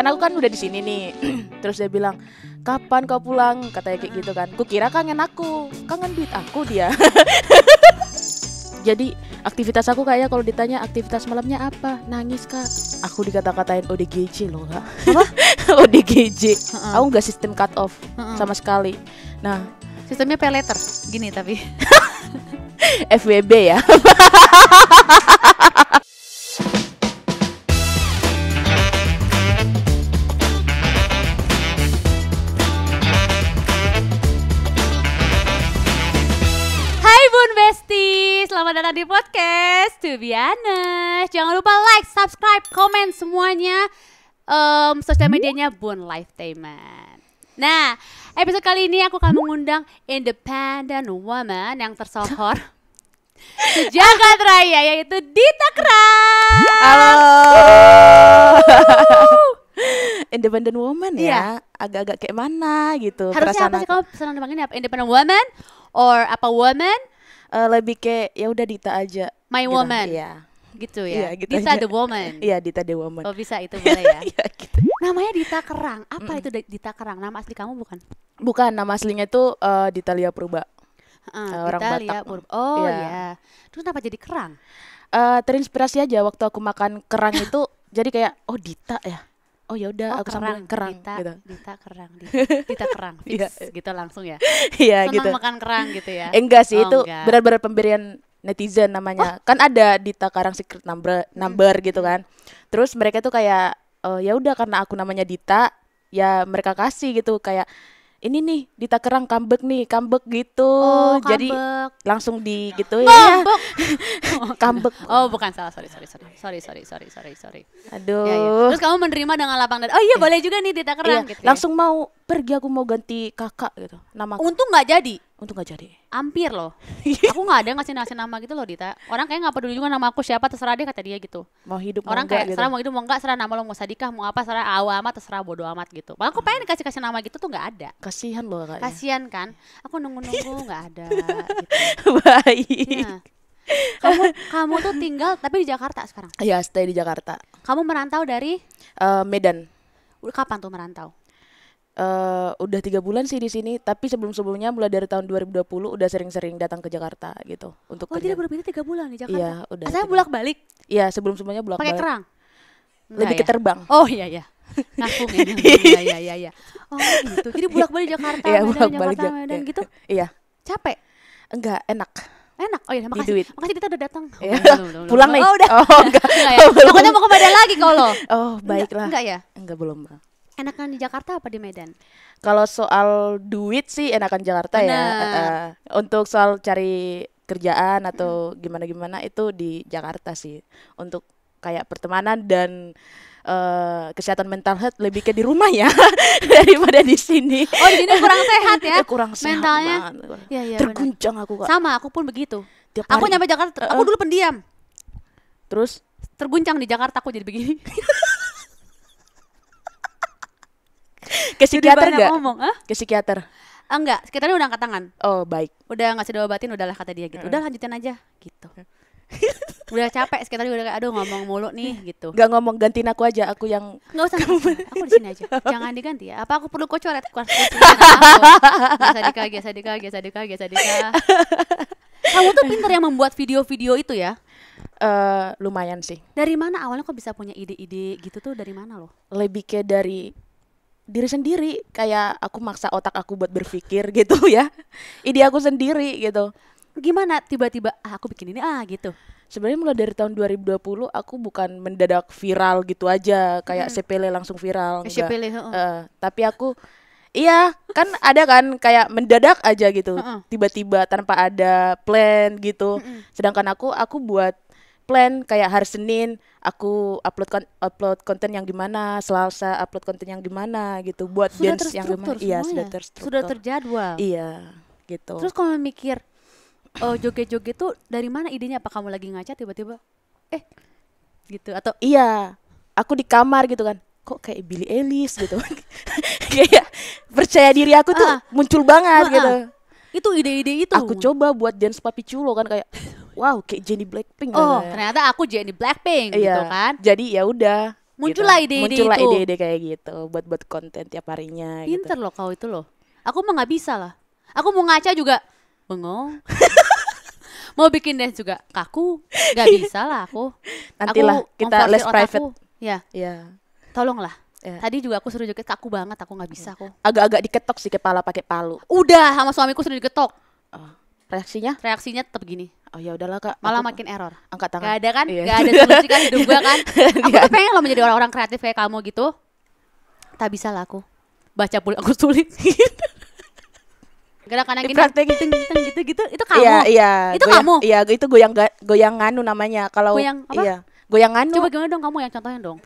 kan aku kan udah di sini nih terus dia bilang kapan kau pulang katanya kayak gitu kan kukira kangen aku kangen duit aku dia jadi aktivitas aku kayaknya kalau ditanya aktivitas malamnya apa nangis kak aku dikata-katain ODGJ loh kak apa ODGJ uh-uh. aku nggak sistem cut off uh-uh. sama sekali nah sistemnya pay letter gini tapi FWB ya selamat datang di podcast To Be Honest. Jangan lupa like, subscribe, komen semuanya um, sosial hmm? medianya Boon Lifetainment. Nah, episode kali ini aku akan mengundang independent woman yang tersohor sejagat raya yaitu Dita Kran. Halo. independent woman ya, iya. agak-agak kayak mana gitu. Harusnya apa sih kamu senang dipanggilnya apa? Independent woman or apa woman uh, lebih ke ya udah Dita aja. My gitu. woman. Iya. Gitu ya. ya Dita the woman. Iya, Dita the woman. Oh, bisa itu boleh ya. Iya, gitu. Namanya Dita Kerang. Apa mm. itu Dita Kerang? Nama asli kamu bukan? Bukan, nama aslinya itu uh, eh, Dita Lia Purba. Uh, orang Dita Lia Purba. Oh, iya. Yeah. Yeah. Terus kenapa jadi kerang? Uh, terinspirasi aja waktu aku makan kerang itu jadi kayak oh Dita ya oh ya udah oh, aku kerang, sambung kerang Dita, gitu. Dita kerang, Dita, Dita kerang, iya. fix yeah. gitu langsung ya. yeah, senang gitu. makan kerang gitu ya. Eh, enggak sih oh, itu benar-benar pemberian netizen namanya. Oh. Kan ada Dita Karang Secret Number number hmm. gitu kan. Terus mereka tuh kayak oh, ya udah karena aku namanya Dita, ya mereka kasih gitu kayak ini nih di Takerang kambek nih kambek gitu oh, kambek. jadi langsung di gitu ya kambek oh bukan salah sorry sorry sorry sorry sorry sorry sorry sorry aduh ya, ya. terus kamu menerima dengan lapang dada oh iya, iya. boleh juga nih di Takerang iya, gitu ya. langsung ya. mau pergi aku mau ganti kakak gitu nama untuk untung nggak jadi untuk gak jadi hampir loh aku nggak ada ngasih ngasih nama gitu loh Dita orang kayak nggak peduli juga nama aku siapa terserah dia kata dia gitu mau hidup orang mau kayak gitu. serah mau hidup mau enggak serah nama lo mau sadikah mau apa serah awam amat terserah bodoh amat gitu malah aku pengen kasih kasih nama gitu tuh nggak ada kasihan loh kayaknya kasihan kan aku nunggu nunggu nggak ada gitu. baik nah, kamu kamu tuh tinggal tapi di Jakarta sekarang iya stay di Jakarta kamu merantau dari uh, Medan kapan tuh merantau uh, udah tiga bulan sih di sini tapi sebelum sebelumnya mulai dari tahun 2020 udah sering-sering datang ke Jakarta gitu untuk oh kerja. jadi berpindah tiga bulan di Jakarta iya udah saya bolak balik iya sebelum sebelumnya bolak balik pakai kerang Nggak lebih ya? ke terbang oh iya iya Ngakung ya, hmm, iya iya iya ya. oh gitu jadi bolak balik Jakarta iya, Medan bolak -balik Jakarta Medan gitu iya capek enggak enak enak oh iya makasih duit. makasih kita udah datang oh, iya. yeah. pulang nih oh udah oh enggak, enggak ya. pokoknya mau ke Medan lagi kalau oh baiklah enggak, enggak ya enggak belum bang enakan di Jakarta apa di Medan? Kalau soal duit sih enakan Jakarta Bener. ya. Uh, untuk soal cari kerjaan atau gimana-gimana hmm. itu di Jakarta sih. Untuk kayak pertemanan dan uh, kesehatan mental health lebih ke di rumah ya daripada di sini. Oh, di sini kurang sehat ya? Eh, kurang sehat. Mentalnya. Ya, ya, Terguncang aku kak. Sama, aku pun begitu. hari. Aku nyampe Jakarta, uh, aku dulu pendiam. Terus? Terguncang di Jakarta aku jadi begini. ke psikiater nggak ngomong Hah? ke psikiater enggak ah, psikiaternya udah angkat tangan oh baik udah nggak sudah obatin udahlah kata dia gitu udah lanjutin aja gitu udah capek sekitar udah kayak aduh ngomong mulu nih gitu nggak ngomong gantiin aku aja aku yang nggak usah aku di sini aja jangan diganti ya apa aku perlu kau coret aku sadika sadika sadika sadika kamu tuh pinter yang membuat video-video itu ya uh, lumayan sih dari mana awalnya kok bisa punya ide-ide gitu tuh dari mana loh lebih ke dari diri sendiri kayak aku maksa otak aku buat berpikir gitu ya ide aku sendiri gitu gimana tiba-tiba ah, aku bikin ini ah gitu sebenarnya mulai dari tahun 2020 aku bukan mendadak viral gitu aja kayak hmm. sepele langsung viral sepele oh. uh, tapi aku iya kan ada kan kayak mendadak aja gitu tiba-tiba uh tanpa ada plan gitu sedangkan aku aku buat plan kayak hari Senin aku upload kon upload konten yang gimana, Selasa upload konten yang gimana gitu buat sudah dance yang gimana. Iya, sudah terstruktur. Sudah terjadwal. Iya, gitu. Terus kalau mikir oh joget-joget tuh dari mana idenya? Apa kamu lagi ngaca tiba-tiba eh gitu atau iya, aku di kamar gitu kan. Kok kayak Billy Ellis gitu. kayak ya, percaya diri aku tuh uh, muncul banget uh, gitu. Itu ide-ide itu. Aku coba buat dance papi culo kan kayak wow kayak Jenny Blackpink oh kan. ternyata aku Jenny Blackpink iya. gitu kan jadi ya udah muncullah gitu. ide-ide muncullah itu ide-ide kayak gitu buat buat konten tiap harinya gitu. pinter gitu. loh kau itu loh aku mah nggak bisa lah aku mau ngaca juga bengong mau bikin dance juga kaku nggak bisa lah aku nantilah lah kita less private aku. ya ya lah. Yeah. Tadi juga aku suruh joget kaku banget, aku nggak bisa aku. Iya. Agak-agak diketok sih kepala pakai palu. Udah sama suamiku suruh diketok. Oh reaksinya reaksinya tetap gini oh ya udahlah kak malah aku, makin error angkat tangan gak ada kan iya. gak ada solusi kan hidup gue kan iya. aku tuh pengen lo menjadi orang-orang kreatif kayak kamu gitu tak bisa lah aku baca pulih aku sulit kadang kanan gini gitu gitu gitu gitu itu kamu iya, iya. itu goyang, kamu iya itu goyang goyang anu namanya kalau goyang apa? iya goyang anu. coba gimana dong kamu yang contohnya dong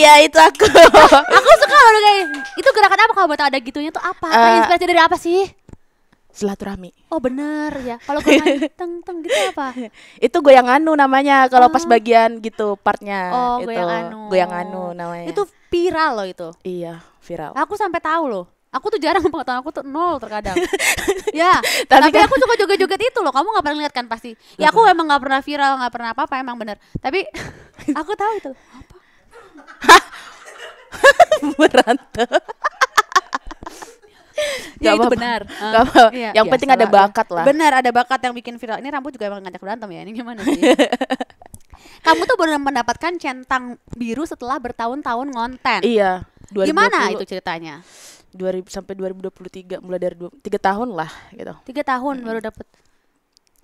Iya itu aku. aku suka loh kayak itu gerakan apa kalau buat ada gitunya tuh apa? Uh, inspirasi dari apa sih? Silaturahmi. Oh bener ya. Kalau goyangan teng teng gitu apa? itu goyang anu namanya kalau oh. pas bagian gitu partnya. Oh itu. goyang anu. Goyang anu namanya. Itu viral loh itu. Iya viral. Aku sampai tahu loh. Aku tuh jarang pengetahuan aku tuh nol terkadang. ya, tapi, tapi kan... aku suka joget-joget itu loh. Kamu nggak pernah lihat kan pasti. Ya aku emang nggak pernah viral, nggak pernah apa-apa emang bener. Tapi aku tahu itu. Apa? berantem ya, ya, Gak ya apa apa itu benar uh, apa apa iya, yang ya, penting salah, ada bakat lah benar ada bakat yang bikin viral ini rambut juga emang ngajak berantem ya ini gimana sih kamu tuh baru mendapatkan centang biru setelah bertahun-tahun ngonten iya 2020, gimana itu ceritanya 2000 sampai 2023 mulai dari 2, 3 tahun lah gitu 3 tahun hmm. baru dapet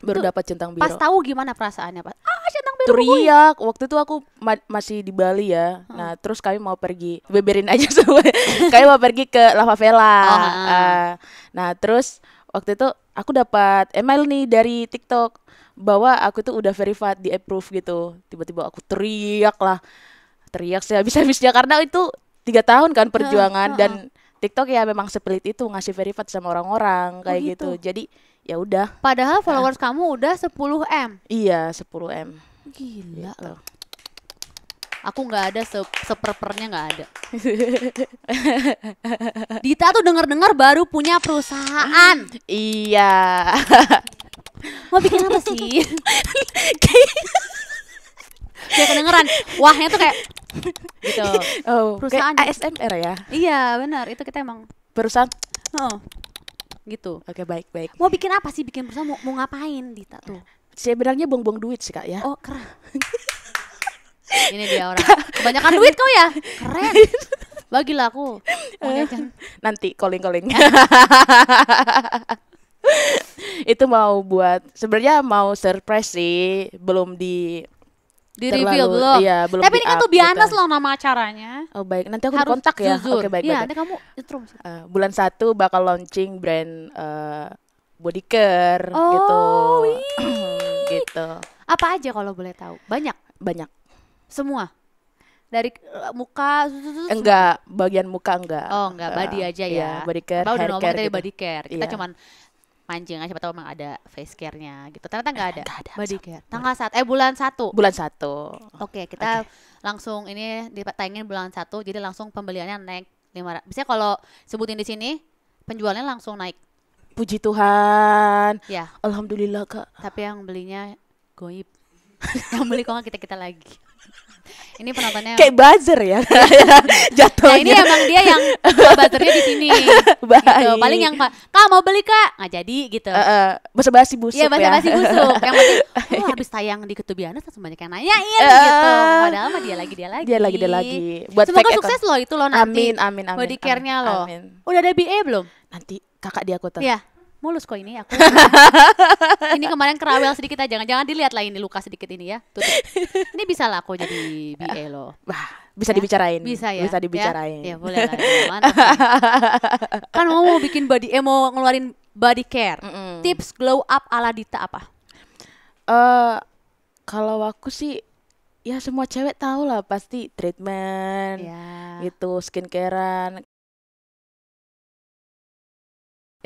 baru dapat centang biru. Pas tahu gimana perasaannya pas ah centang biru. Teriak. Gue. Waktu itu aku ma masih di Bali ya. Hmm. Nah terus kami mau pergi beberin aja semua. kami mau pergi ke Lava Vela. Oh, uh, nah terus waktu itu aku dapat email nih dari TikTok bahwa aku tuh udah verified di approve gitu. Tiba-tiba aku teriak lah. Teriak sih habis habisnya karena itu tiga tahun kan perjuangan uh, dan TikTok ya memang sepelit itu ngasih verified sama orang-orang oh, kayak oh, gitu. gitu. Jadi ya udah padahal nah. followers uh. kamu udah 10 m iya 10 m gila gitu. loh aku nggak ada se seperpernya nggak ada Dita tuh dengar-dengar baru punya perusahaan iya mau bikin apa sih kayak kedengeran wahnya tuh kayak gitu oh, perusahaan kayak ASMR ya iya benar itu kita emang perusahaan oh gitu. Oke, okay, baik, baik. Mau bikin apa sih? Bikin perusahaan mau, mau ngapain Dita tuh? Sebenarnya buang-buang duit sih, Kak ya. Oh, keren. Ini dia orang. Kebanyakan duit kau ya. Keren. Bagilah aku. Eh, nanti calling-calling. Ya. itu mau buat sebenarnya mau surprise sih belum di di terlalu, belum. Iya, belum Tapi ini kan tuh gitu. biasa gitu. loh nama acaranya. Oh baik, nanti aku Harus kontak ya. Jujur. Oke baik. Iya, nanti kamu intro. Uh, bulan satu bakal launching brand uh, body care gitu. oh, gitu. gitu. Apa aja kalau boleh tahu? Banyak. Banyak. Semua. Dari eh, muka Enggak, bagian muka enggak. Oh, enggak, body uh, aja iya, ya. body care. body care ngomong tadi gitu. body care. Kita iya. cuman Mancing, aja siapa tahu emang ada face care-nya gitu. Ternyata nggak ada. Gak ada. Body care. Tanggal saat eh bulan satu. Bulan satu. Oke, okay, kita okay. langsung ini tayangin bulan satu, jadi langsung pembeliannya naik lima. Bisa kalau sebutin di sini penjualnya langsung naik. Puji Tuhan. Ya. Alhamdulillah kak. Tapi yang belinya goib. yang beli kok kita kita lagi. Ini penontonnya kayak buzzer ya. jatuh Nah, ini emang dia yang buzzernya di sini. gitu. Paling yang Kak mau beli Kak, nggak jadi gitu. Uh, uh, basa basi busuk. Iya, basa basi ya. busuk. yang penting oh, habis tayang di ketubiana terus banyak yang nanyain uh, gitu. Padahal mah dia lagi dia lagi. Dia lagi dia lagi. Buat Semoga sukses loh itu loh nanti. Amin amin amin. Body care-nya loh. Amin. Udah ada BA e belum? Nanti kakak di aku tuh. Iya mulus kok ini aku. ini kemarin kerawel sedikit aja, jangan-jangan dilihat lah ini luka sedikit ini ya. Tutup. Ini bisa lah aku jadi BA ah, lo. Wah, bisa ya? dibicarain. Bisa ya. Bisa ya? dibicarain. Ya, ya boleh lah. Ya, kan mau mau bikin body eh ngeluarin body care. Mm -mm. Tips glow up ala Dita apa? uh, kalau aku sih ya semua cewek tahu lah pasti treatment yeah. gitu skincarean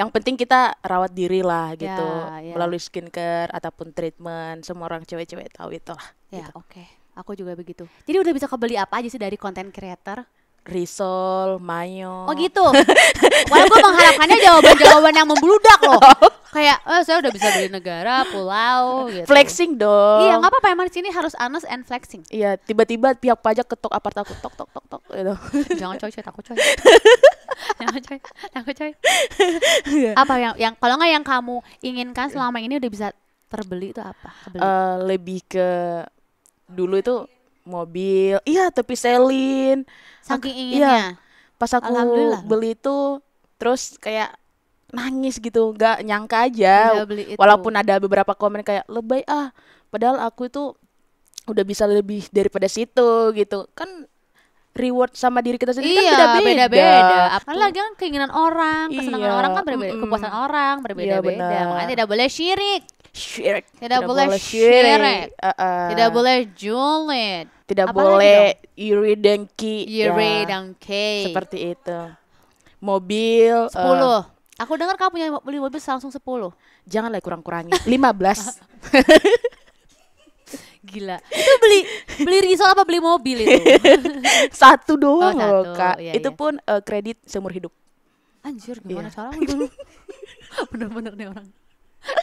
yang penting kita rawat diri lah ya, gitu yeah, yeah. melalui skincare ataupun treatment semua orang cewek-cewek tahu itu lah ya yeah, gitu. oke okay. aku juga begitu jadi udah bisa kebeli apa aja sih dari konten creator Risol, Mayo. Oh gitu. Walaupun gue mengharapkannya jawaban-jawaban yang membludak loh. Kayak, oh, saya udah bisa beli negara, pulau, gitu. Flexing dong. Iya, nggak apa-apa emang sini harus honest and flexing. Iya, tiba-tiba pihak pajak ketok apart aku tok tok tok tok gitu. Jangan coy, coy, takut coy. yang coy yang coy apa yang yang kalau nggak yang kamu inginkan iya. selama ini udah bisa terbeli itu apa Uh, lebih ke dulu itu mobil iya tapi selin saking inginnya iya. pas aku beli itu terus kayak nangis gitu nggak nyangka aja iya, walaupun ada beberapa komen kayak lebay ah padahal aku itu udah bisa lebih daripada situ gitu kan reward sama diri kita sendiri kan iya, kan beda-beda. beda-beda. Karena lagi kan keinginan orang, kesenangan iya, orang kan berbeda, mm, kepuasan orang berbeda-beda. Iya, Makanya tidak boleh syirik. Syirik. Tidak, tidak boleh syirik. syirik. Uh, uh. Tidak boleh julid. Tidak Apa boleh iri dengki. Iri ya. dengki. Seperti itu. Mobil. Uh, sepuluh. Uh, Aku dengar kamu punya beli mobil langsung sepuluh. Janganlah kurang-kurangi. lima belas. Gila. Itu beli beli risol apa beli mobil itu? satu doang oh, satu. loh, Kak. Iya, itu iya. pun uh, kredit seumur hidup. Anjir, iya. gimana iya. cara Bener-bener nih orang.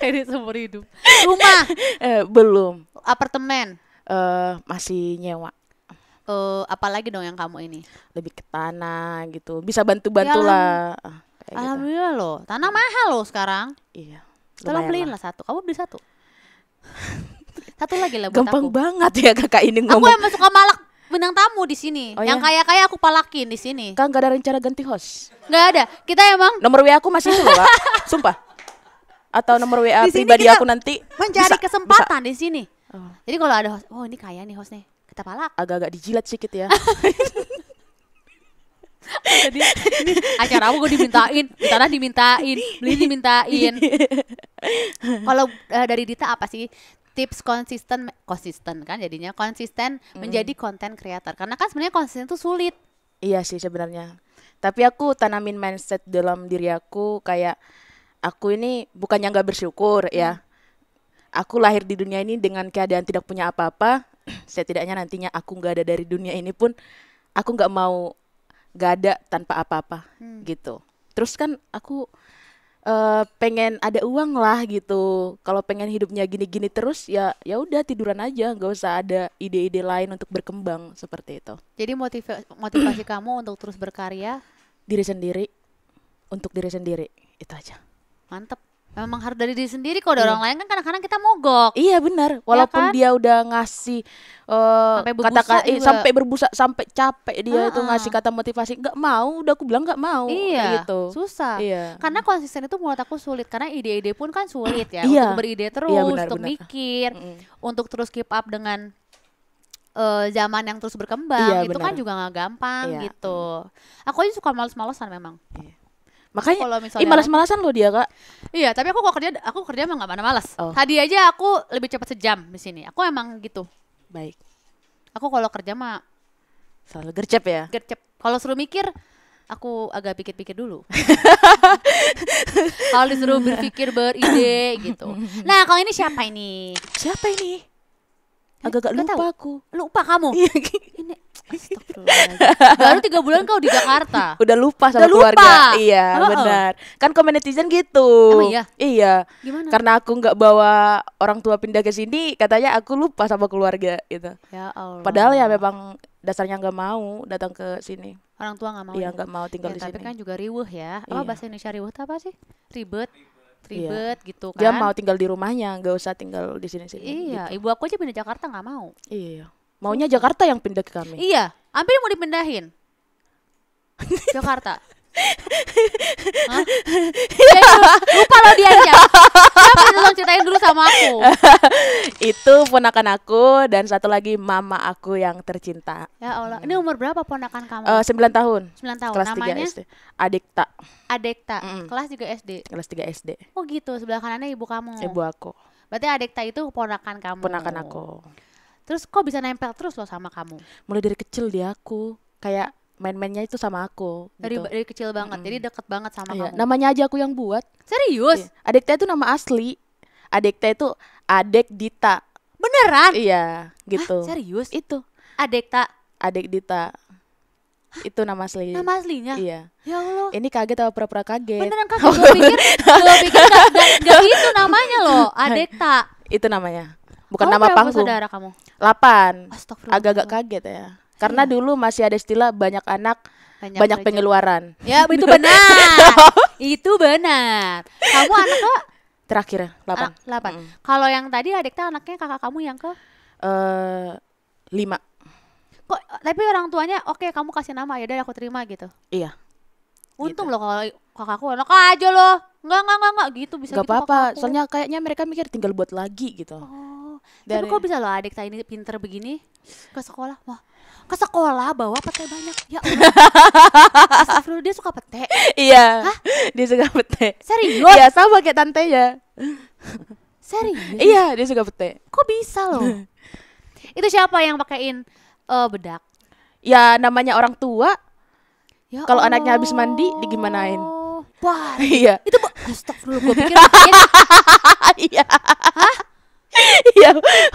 Kredit seumur hidup. Rumah? eh, belum. Apartemen? Uh, masih nyewa uh, apalagi dong yang kamu ini lebih ke tanah gitu bisa bantu bantu ya, lah ah, gitu. alhamdulillah gitu. loh tanah mahal loh sekarang iya tolong beliin lah satu kamu beli satu satu lagi lah buat Gampang aku. banget ya kakak ini ngomong. Aku emang suka malak benang tamu di sini. Oh, yang ya? kaya-kaya aku palakin di sini. Kang gak ada rencana ganti host? Nggak ada. Kita emang nomor WA aku masih itu pak Sumpah. Atau nomor WA di pribadi aku nanti mencari bisa, kesempatan bisa. di sini. Oh. Jadi kalau ada host, oh ini kaya nih host nih. Kita palak. Agak-agak dijilat sedikit ya. Jadi ini acara aku gue dimintain, di tanah dimintain, beli dimintain. Kalau uh, dari Dita apa sih tips konsisten konsisten kan jadinya konsisten mm. menjadi konten kreator karena kan sebenarnya konsisten itu sulit iya sih sebenarnya tapi aku tanamin mindset dalam diri aku kayak aku ini bukannya nggak bersyukur mm. ya hmm. aku lahir di dunia ini dengan keadaan tidak punya apa-apa setidaknya nantinya aku nggak ada dari dunia ini pun aku nggak mau nggak ada tanpa apa-apa hmm. gitu terus kan aku uh, pengen ada uang lah gitu kalau pengen hidupnya gini-gini terus ya ya udah tiduran aja nggak usah ada ide-ide lain untuk berkembang seperti itu jadi motiva motivasi kamu untuk terus berkarya diri sendiri untuk diri sendiri itu aja mantep memang harus dari diri sendiri kok ada iya. orang lain kan kadang-kadang kita mogok iya benar iya walaupun ya kan? dia udah ngasih uh, sampai eh, sampai berbusa sampai capek dia uh-uh. itu ngasih kata motivasi nggak mau udah aku bilang nggak mau iya gitu susah iya. karena konsisten itu menurut aku sulit karena ide-ide pun kan sulit ya iya. untuk beride iya, terus iya, benar, untuk benar. mikir mm untuk terus keep up dengan uh, zaman yang terus berkembang iya, itu kan benar. kan juga nggak gampang iya. gitu aku aja suka males-malesan memang iya Makanya kalau misalnya ih malas-malasan lo dia, Kak. Iya, tapi aku kok kerja aku kerja emang gak mana malas. Oh. Tadi aja aku lebih cepat sejam di sini. Aku emang gitu. Baik. Aku kalau kerja mah selalu gercep ya. Gercep. Kalau suruh mikir aku agak pikir-pikir dulu. kalau disuruh berpikir beride gitu. Nah, kalau ini siapa ini? Siapa ini? Eh, Agak-agak lupa tahu. aku. Lupa kamu. Iya, Baru tiga bulan kau di Jakarta. Udah lupa sama Udah lupa. keluarga. Iya, oh, benar. Kan komen netizen gitu. Emang iya? Iya. Gimana? Karena aku nggak bawa orang tua pindah ke sini, katanya aku lupa sama keluarga gitu. Ya Allah. Padahal ya memang dasarnya nggak mau datang ke sini. Orang tua nggak mau. Iya, ya? nggak mau tinggal ya, di tapi sini. Tapi kan juga riuh ya. Apa iya. bahasa Indonesia riuh apa sih? Ribet iya. ribet iya. gitu kan. Dia mau tinggal di rumahnya, nggak usah tinggal di sini-sini. Iya, gitu. ibu aku aja pindah Jakarta nggak mau. Iya. Maunya Jakarta yang pindah ke kami. Iya, hampir mau dipindahin. Jakarta. Hah? Ya, lupa lo dia aja. Kenapa tolong ceritain dulu sama aku? itu ponakan aku dan satu lagi mama aku yang tercinta. Ya Allah, ini umur berapa ponakan kamu? Uh, eh, 9 tahun. 9 tahun. Kelas Namanya? 3 SD. Adikta. Adikta. Mm. Kelas juga SD. Kelas 3 SD. Oh gitu, sebelah kanannya ibu kamu. Ibu aku. Berarti Adikta itu ponakan kamu. Ponakan aku. Terus kok bisa nempel terus loh sama kamu? Mulai dari kecil dia aku kayak main-mainnya itu sama aku gitu. dari kecil banget mm. jadi deket banget sama iya. kamu namanya aja aku yang buat serius iya. teh itu nama asli teh itu adek Dita beneran iya gitu Hah, serius itu tak adek Dita itu nama asli nama aslinya iya ya allah ini kaget apa pura-pura kaget beneran kaget gue pikir gue pikir gak, gak, gitu namanya loh adekta itu namanya bukan kamu nama panggung saudara kamu 8 agak-agak kaget ya karena iya. dulu masih ada istilah banyak anak banyak, banyak pengeluaran ya itu benar itu benar kamu anak ke terakhir 8 8 ah, mm. kalau yang tadi adiknya anaknya kakak kamu yang ke eh uh, 5 kok tapi orang tuanya oke okay, kamu kasih nama ya udah aku terima gitu iya untung gitu. loh kalau kakakku enak aja loh nggak nggak nggak nggak gitu bisa nggak gitu apa-apa soalnya kayaknya mereka mikir tinggal buat lagi gitu oh dari... Tapi kok bisa loh adik tadi ini pinter begini ke sekolah? Wah, ke sekolah bawa pete banyak. Ya Allah. dia suka pete. Iya. Hah? Dia suka pete. Serius? Iya, sama kayak tantenya. Serius? Iya, dia suka pete. Kok bisa loh? Itu siapa yang pakein uh, bedak? Ya namanya orang tua. Ya Kalau anaknya habis mandi digimanain? Wah, iya. Itu bu astagfirullah gue pikir Iya. Hah? Iya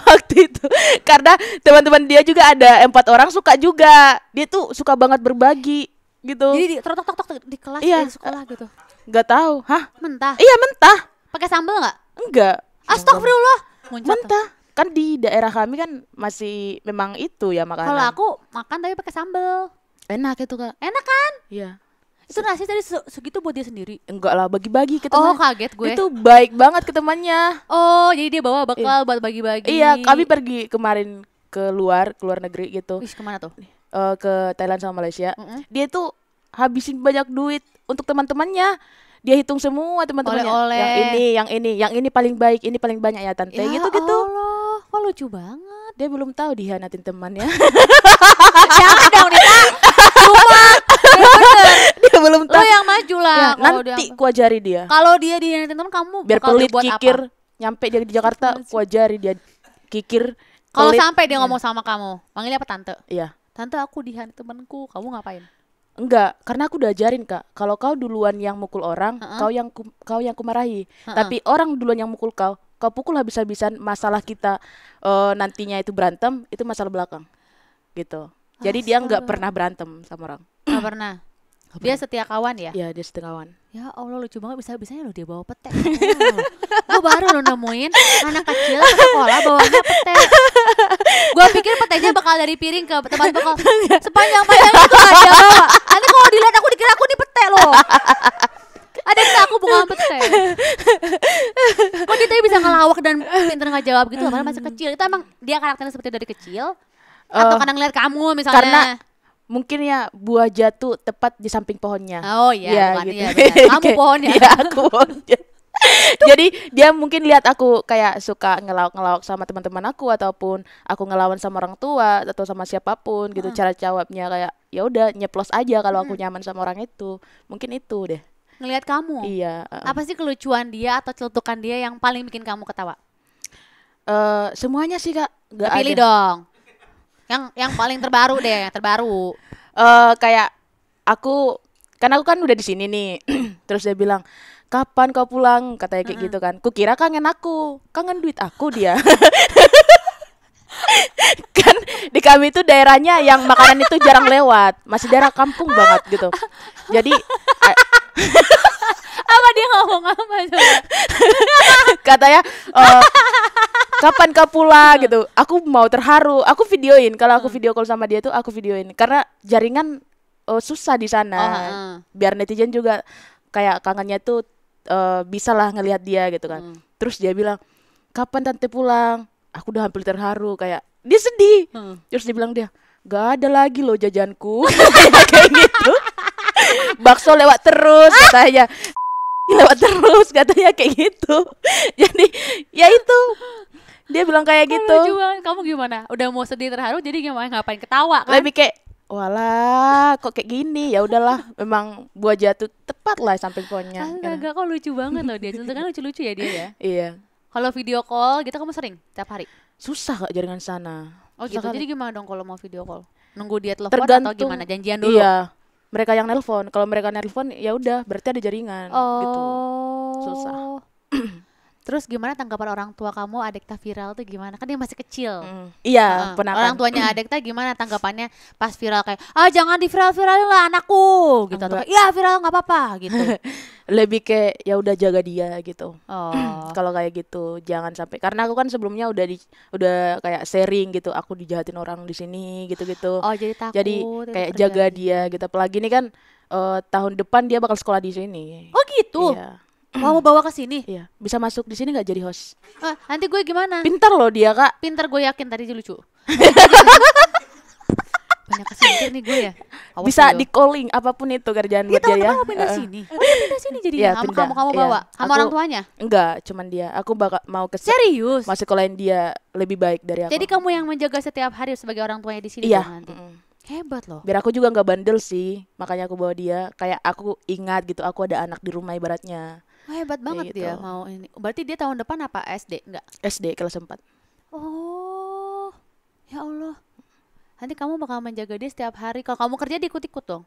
waktu itu karena teman-teman dia juga ada empat orang suka juga dia tuh suka banget berbagi gitu jadi di, tok tok tok di kelas iya. di sekolah gitu nggak tahu hah mentah iya mentah pakai sambel nggak enggak astagfirullah Muncat mentah tuh. kan di daerah kami kan masih memang itu ya makanan kalau aku makan tapi pakai sambel. enak itu kak enak kan iya itu nasi tadi segitu buat dia sendiri enggak lah bagi-bagi ke teman oh kaget gue itu baik banget ke temannya oh jadi dia bawa bakal iya. buat bagi-bagi iya kami pergi kemarin ke luar, ke luar negeri gitu Wih, kemana tuh uh, ke Thailand sama Malaysia mm -hmm. dia tuh habisin banyak duit untuk teman-temannya dia hitung semua teman-temannya yang ini yang ini yang ini paling baik ini paling banyak ya tante ya gitu gitu Allah. wah lucu banget dia belum tahu dihianatin temannya jangan dong Nita belum tahu. Lo yang maju lah. Ya, nanti kuajari ku ajari dia. Kalau dia di internet kan kamu biar pelit kikir apa? nyampe dia di Jakarta ku ajari dia kikir. Kalau sampai dia iya. ngomong sama kamu, panggilnya apa tante? Iya. Tante aku Dihan temanku, kamu ngapain? Enggak, karena aku udah ajarin kak. Kalau kau duluan yang mukul orang, uh -uh. kau yang ku, kau yang kumarahi. Uh -uh. Tapi orang duluan yang mukul kau, kau pukul habis-habisan. Masalah kita uh, nantinya itu berantem, itu masalah belakang, gitu. Jadi Asal. dia nggak pernah berantem sama orang. Nggak pernah apa? Dia setia kawan ya? Iya, dia setia kawan. Ya Allah lucu banget bisa bisanya lo dia bawa pete. Oh, gue baru lo nemuin anak kecil ke sekolah bawa pete. Gue pikir petenya bakal dari piring ke tempat bekal. Sepanjang panjang itu aja bawa. Nanti kalau dilihat aku dikira aku di pete lo Ada kita aku bukan pete. Kok dia bisa ngelawak dan pinter nggak jawab gitu? karena masih kecil. Itu emang dia karakternya seperti dari kecil. Atau uh, eh, lihat ngeliat kamu misalnya? Karena mungkin ya buah jatuh tepat di samping pohonnya. Oh iya, ya, gitu. iya benar. Kamu pohonnya. Iya, aku pohonnya. Jadi dia mungkin lihat aku kayak suka ngelawak-ngelawak sama teman-teman aku ataupun aku ngelawan sama orang tua atau sama siapapun gitu. Hmm. Cara jawabnya kayak ya udah nyeplos aja kalau aku hmm. nyaman sama orang itu. Mungkin itu deh. Ngelihat kamu. Iya. Uh. Apa sih kelucuan dia atau celutukan dia yang paling bikin kamu ketawa? Uh, semuanya sih kak. Gak Pilih dong yang yang paling terbaru deh, terbaru. Eh uh, kayak aku karena aku kan udah di sini nih. Terus dia bilang, "Kapan kau pulang?" katanya kayak mm -hmm. gitu kan. Kukira kangen aku. Kangen duit aku dia. kan di kami itu daerahnya yang makanan itu jarang lewat masih daerah kampung banget gitu jadi apa dia ngomong apa katanya uh, kapan kau pulang iya. gitu aku mau terharu aku videoin kalau aku hmm. video call sama dia tuh aku videoin karena jaringan uh, susah di sana uh-huh. biar netizen juga kayak kangennya tuh uh, bisa lah ngelihat dia gitu kan uh-huh. terus dia bilang kapan tante pulang aku udah hampir terharu kayak dia sedih uh-huh. terus dia bilang dia gak ada lagi loh jajanku kayak gitu bakso lewat terus katanya lewat terus katanya kayak gitu jadi ya itu dia bilang kayak kan gitu lucu banget. kamu gimana udah mau sedih terharu jadi gimana ngapain ketawa kan lebih kayak Walah, kok kayak gini? Ya udahlah, memang buah jatuh tepat lah samping pohonnya. Ah, enggak kok lucu banget loh dia. Tentu kan lucu-lucu ya dia ya. iya. Kalau video call kita gitu kamu sering tiap hari? Susah kak jaringan sana. Oh gitu. Susah Jadi gimana dong kalau mau video call? Nunggu dia telepon Tergantung, atau gimana? Janjian dulu. Iya. Mereka yang nelpon. Kalau mereka nelpon ya udah, berarti ada jaringan gitu. oh. gitu. Susah. Terus gimana tanggapan orang tua kamu Adekta viral tuh gimana? Kan dia masih kecil. Mm. Iya, penakan. Orang kan? tuanya Adekta gimana tanggapannya pas viral kayak, "Ah, jangan di viral-viralin lah anakku." gitu atau "Iya, viral nggak apa-apa." gitu. Lebih kayak ya udah jaga dia gitu. Oh. Kalau kayak gitu, jangan sampai karena aku kan sebelumnya udah di udah kayak sharing gitu, aku dijahatin orang di sini gitu-gitu. Oh, jadi takut. Jadi kayak jaga dia gitu. Apalagi ini kan uh, tahun depan dia bakal sekolah di sini. Oh, gitu. Iya mau bawa ke sini iya bisa masuk di sini nggak jadi host ah, nanti gue gimana pintar loh dia kak pintar gue yakin tadi lucu banyak kesini nih gue ya Awas bisa di calling apapun itu kerjaan gue iya, dia ya mau pindah uh, sini oh dia pindah sini jadi iya, ya, kamu pindah. kamu kamu iya. bawa kamu orang tuanya enggak cuman dia aku bakal mau ke serius masih kalian dia lebih baik dari aku jadi kamu yang menjaga setiap hari sebagai orang tuanya di sini iya nanti. Mm -mm. hebat loh biar aku juga nggak bandel sih makanya aku bawa dia kayak aku ingat gitu aku ada anak di rumah ibaratnya Oh, hebat banget gitu. dia mau ini. Berarti dia tahun depan apa SD enggak? SD kelas 4. Oh. Ya Allah. Nanti kamu bakal menjaga dia setiap hari. Kalau kamu kerja diikut-ikut dong.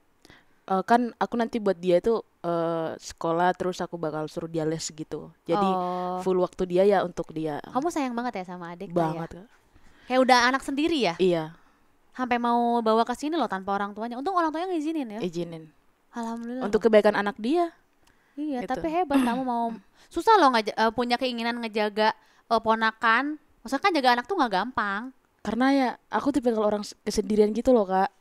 Uh, kan aku nanti buat dia itu uh, eh, sekolah terus aku bakal suruh dia les gitu. Jadi oh. full waktu dia ya untuk dia. Kamu sayang banget ya sama adik ya? Banget. Ya? Kayak udah anak sendiri ya? Iya. Sampai mau bawa ke sini loh tanpa orang tuanya. Untung orang tuanya ngizinin ya. Izinin. Alhamdulillah. Untuk kebaikan anak dia. Iya, gitu. tapi hebat kamu mau susah loh ngajak uh, eh, punya keinginan ngejaga uh, ponakan. Maksudnya kan jaga anak tuh nggak gampang. Karena ya aku tipe kalau orang kesendirian gitu loh kak.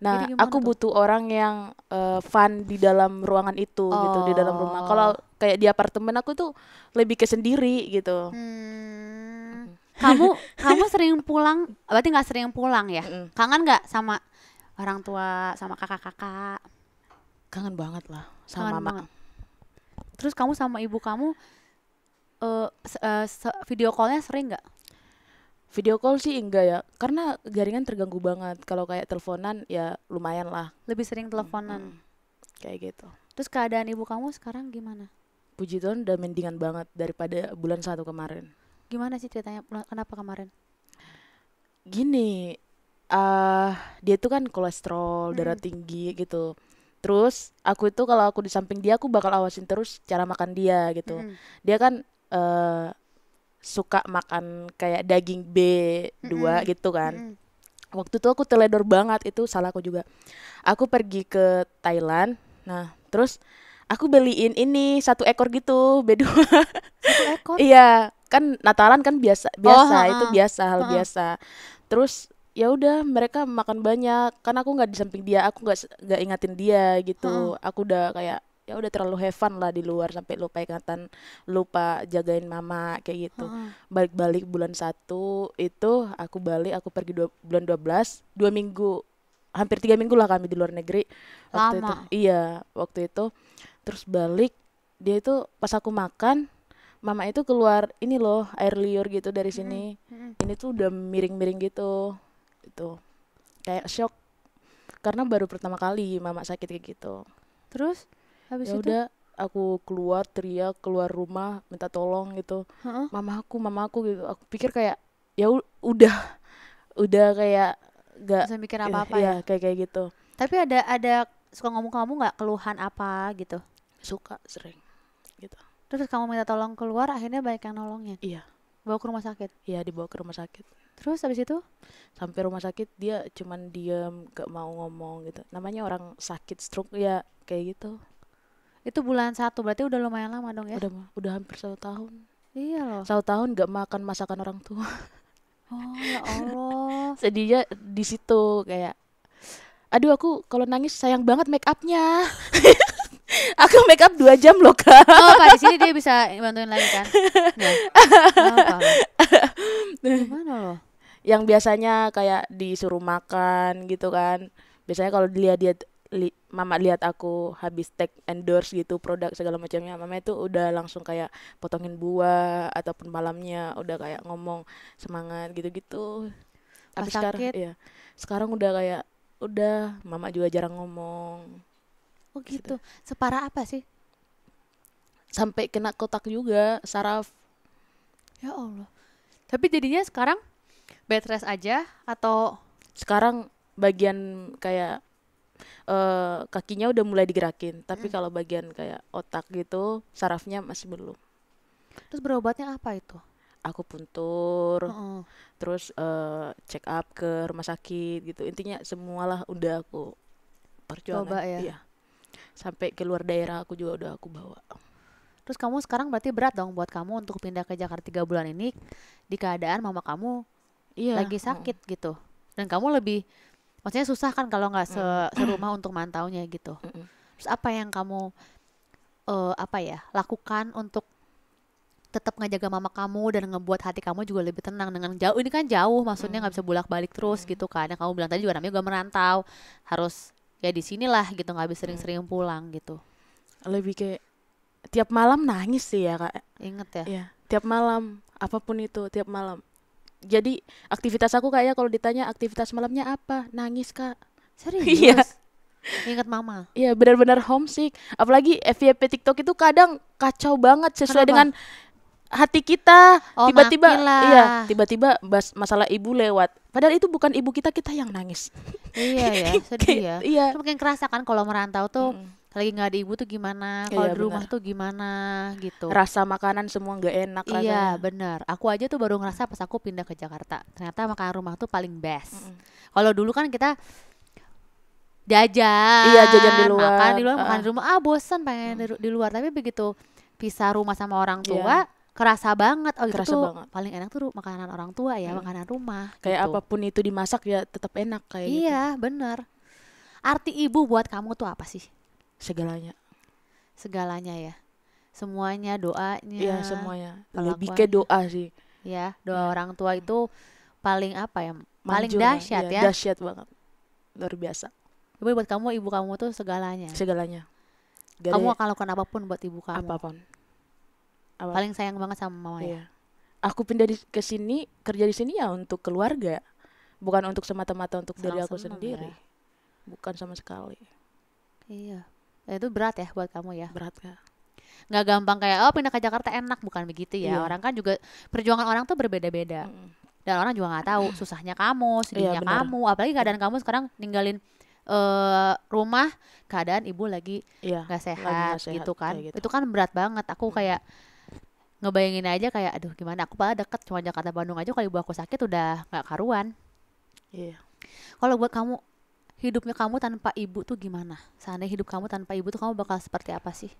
Nah, aku tuh? butuh orang yang uh, fun di dalam ruangan itu oh. gitu, di dalam rumah. Kalau oh. kayak di apartemen aku tuh lebih kesendiri gitu. Hmm. Kamu kamu sering pulang, berarti nggak sering pulang ya? Mm. Kangen nggak sama orang tua, sama kakak-kakak? Kangen banget lah sama Kangen mama. Banget terus kamu sama ibu kamu uh, uh, video callnya sering nggak video call sih enggak ya karena jaringan terganggu banget kalau kayak teleponan ya lumayan lah lebih sering teleponan hmm, kayak gitu terus keadaan ibu kamu sekarang gimana puji Tuhan udah mendingan banget daripada bulan satu kemarin gimana sih ceritanya kenapa kemarin gini uh, dia tuh kan kolesterol hmm. darah mm. tinggi gitu Terus aku itu kalau aku di samping dia aku bakal awasin terus cara makan dia gitu. Mm. Dia kan uh, suka makan kayak daging B2 mm gitu kan. Mm Waktu itu aku teledor banget itu salah aku juga. Aku pergi ke Thailand. Nah, terus aku beliin ini satu ekor gitu B2. Satu ekor? iya, kan Natalan kan biasa biasa oh, itu biasa hal ha. biasa. Terus ya udah mereka makan banyak karena aku nggak di samping dia aku nggak nggak ingatin dia gitu hmm. aku udah kayak ya udah terlalu have lah di luar sampai lupa ingatan lupa jagain mama kayak gitu balik-balik bulan satu itu aku balik aku pergi dua, bulan 12 dua minggu hampir tiga minggu lah kami di luar negeri waktu Lama. itu iya waktu itu terus balik dia itu pas aku makan mama itu keluar ini loh air liur gitu dari sini hmm. Hmm. ini tuh udah miring-miring gitu itu kayak shock karena baru pertama kali mama sakit kayak gitu terus habis ya itu udah aku keluar teriak keluar rumah minta tolong gitu huh? mama aku mama aku gitu aku pikir kayak ya udah udah kayak gak Bisa mikir apa iya, apa ya, ya kayak kayak gitu tapi ada ada suka ngomong kamu nggak keluhan apa gitu suka sering gitu terus kamu minta tolong keluar akhirnya banyak yang nolongin iya bawa ke rumah sakit iya dibawa ke rumah sakit terus habis itu sampai rumah sakit dia cuman diam gak mau ngomong gitu namanya orang sakit stroke ya kayak gitu itu bulan satu berarti udah lumayan lama dong ya udah udah hampir satu tahun iya loh satu tahun gak makan masakan orang tua oh ya allah sedihnya di situ kayak aduh aku kalau nangis sayang banget make upnya aku make up dua jam loh kak oh pak di sini dia bisa bantuin lagi kan ya. Oh, gimana loh yang biasanya kayak disuruh makan gitu kan biasanya kalau dilihat dia li, mama lihat aku habis tag endorse gitu produk segala macamnya mama itu udah langsung kayak potongin buah ataupun malamnya udah kayak ngomong semangat gitu-gitu tapi sekarang ya sekarang udah kayak udah mama juga jarang ngomong oh gitu separah apa sih sampai kena kotak juga saraf ya allah tapi jadinya sekarang bed rest aja atau sekarang bagian kayak uh, kakinya udah mulai digerakin tapi hmm. kalau bagian kayak otak gitu sarafnya masih belum terus berobatnya apa itu aku puntur uh terus uh, check up ke rumah sakit gitu intinya semualah udah aku percobaan. Coba ya. Iya sampai keluar daerah aku juga udah aku bawa terus kamu sekarang berarti berat dong buat kamu untuk pindah ke Jakarta tiga bulan ini di keadaan mama kamu iya, lagi sakit mm. gitu dan kamu lebih maksudnya susah kan kalau nggak se serumah untuk mantaunya gitu terus apa yang kamu uh, apa ya lakukan untuk tetap ngejaga mama kamu dan ngebuat hati kamu juga lebih tenang dengan jauh ini kan jauh maksudnya nggak mm. bisa bolak balik terus mm. gitu kan yang kamu bilang tadi juga namanya juga merantau harus ya di sinilah gitu nggak bisa iya. sering-sering pulang gitu lebih kayak tiap malam nangis sih ya kak inget ya, ya tiap malam apapun itu tiap malam jadi aktivitas aku kayaknya kalau ditanya aktivitas malamnya apa nangis kak serius iya ingat mama iya benar-benar homesick apalagi FYP TikTok itu kadang kacau banget sesuai Kenapa? dengan hati kita oh, tiba-tiba iya tiba-tiba bas masalah ibu lewat padahal itu bukan ibu kita kita yang nangis iya ya sedih ya iya. Terus mungkin kerasa kan kalau merantau tuh hmm. lagi nggak ada ibu tuh gimana iya, kalau iya, di rumah bener. tuh gimana gitu rasa makanan semua nggak enak iya benar aku aja tuh baru ngerasa pas aku pindah ke Jakarta ternyata makanan rumah tuh paling best mm -hmm. kalau dulu kan kita jajan iya jajan di luar makan di luar uh. makan di ah. rumah ah bosan pengen mm. di luar tapi begitu pisah rumah sama orang iya. tua yeah kerasa banget oh kerasa itu tuh banget. paling enak tuh makanan orang tua ya hmm. makanan rumah kayak gitu. apapun itu dimasak ya tetap enak kayak gitu. iya gitu. bener arti ibu buat kamu tuh apa sih segalanya segalanya ya semuanya doanya iya semuanya lebih ke doa sih ya doa hmm. orang tua itu paling apa ya paling Manjur, dahsyat ya, ya dahsyat banget luar biasa ibu buat kamu ibu kamu tuh segalanya segalanya kamu akan lakukan apapun buat ibu kamu apapun apa? Paling sayang banget sama mama iya. ya. Aku pindah di, ke sini, kerja di sini ya untuk keluarga, bukan untuk semata-mata untuk diri aku sendiri. Ya. Bukan sama sekali. Iya. Nah, itu berat ya buat kamu ya? Berat kan. nggak gampang kayak oh pindah ke Jakarta enak bukan begitu ya Iya. orang kan juga perjuangan orang tuh berbeda-beda mm. dan orang juga nggak tahu susahnya kamu iya, sedihnya iya, kamu apalagi keadaan kamu sekarang ninggalin uh, rumah keadaan ibu lagi iya, nggak sehat, lagi sehat gitu kan gitu. itu kan berat banget aku kayak ngebayangin aja kayak aduh gimana aku pada deket cuma Jakarta Bandung aja kalau ibu aku sakit udah nggak karuan iya yeah. kalau buat kamu hidupnya kamu tanpa ibu tuh gimana seandainya hidup kamu tanpa ibu tuh kamu bakal seperti apa sih